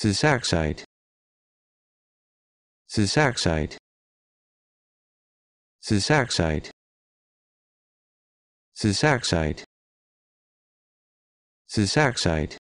Sisaxide Sisaxide Sisaxide Sisaxide Sisaxide